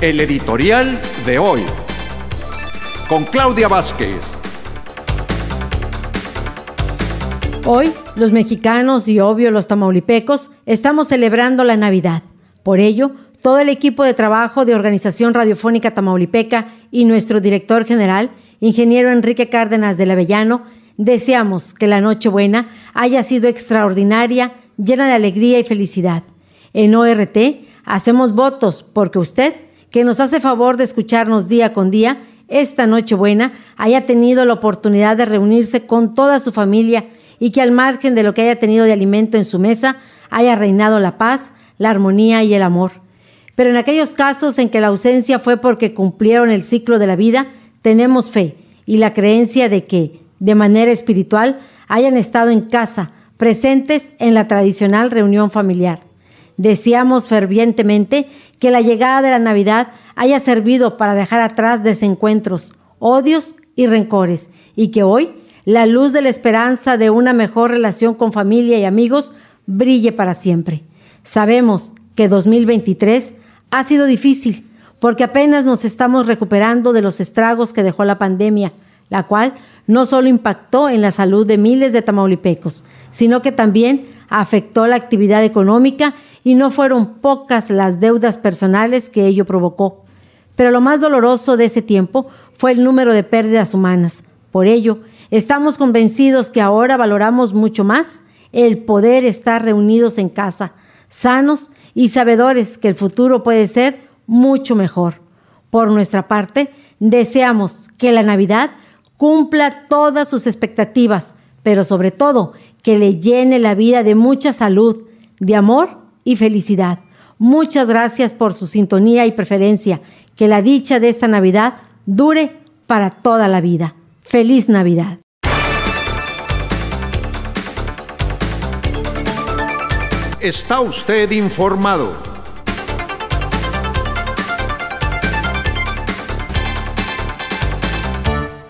El editorial de hoy. Con Claudia Vázquez. Hoy, los mexicanos y obvio los tamaulipecos, estamos celebrando la Navidad. Por ello, todo el equipo de trabajo de Organización Radiofónica Tamaulipeca y nuestro director general, ingeniero Enrique Cárdenas del Avellano, deseamos que la Nochebuena haya sido extraordinaria, llena de alegría y felicidad. En ORT hacemos votos porque usted que nos hace favor de escucharnos día con día, esta buena haya tenido la oportunidad de reunirse con toda su familia y que al margen de lo que haya tenido de alimento en su mesa, haya reinado la paz, la armonía y el amor. Pero en aquellos casos en que la ausencia fue porque cumplieron el ciclo de la vida, tenemos fe y la creencia de que, de manera espiritual, hayan estado en casa, presentes en la tradicional reunión familiar. Deseamos fervientemente que la llegada de la Navidad haya servido para dejar atrás desencuentros, odios y rencores, y que hoy la luz de la esperanza de una mejor relación con familia y amigos brille para siempre. Sabemos que 2023 ha sido difícil porque apenas nos estamos recuperando de los estragos que dejó la pandemia, la cual no solo impactó en la salud de miles de tamaulipecos, sino que también afectó la actividad económica y no fueron pocas las deudas personales que ello provocó. Pero lo más doloroso de ese tiempo fue el número de pérdidas humanas. Por ello, estamos convencidos que ahora valoramos mucho más el poder estar reunidos en casa, sanos y sabedores que el futuro puede ser mucho mejor. Por nuestra parte, deseamos que la Navidad cumpla todas sus expectativas, pero sobre todo que le llene la vida de mucha salud, de amor y felicidad. Muchas gracias por su sintonía y preferencia. Que la dicha de esta Navidad dure para toda la vida. Feliz Navidad. Está usted informado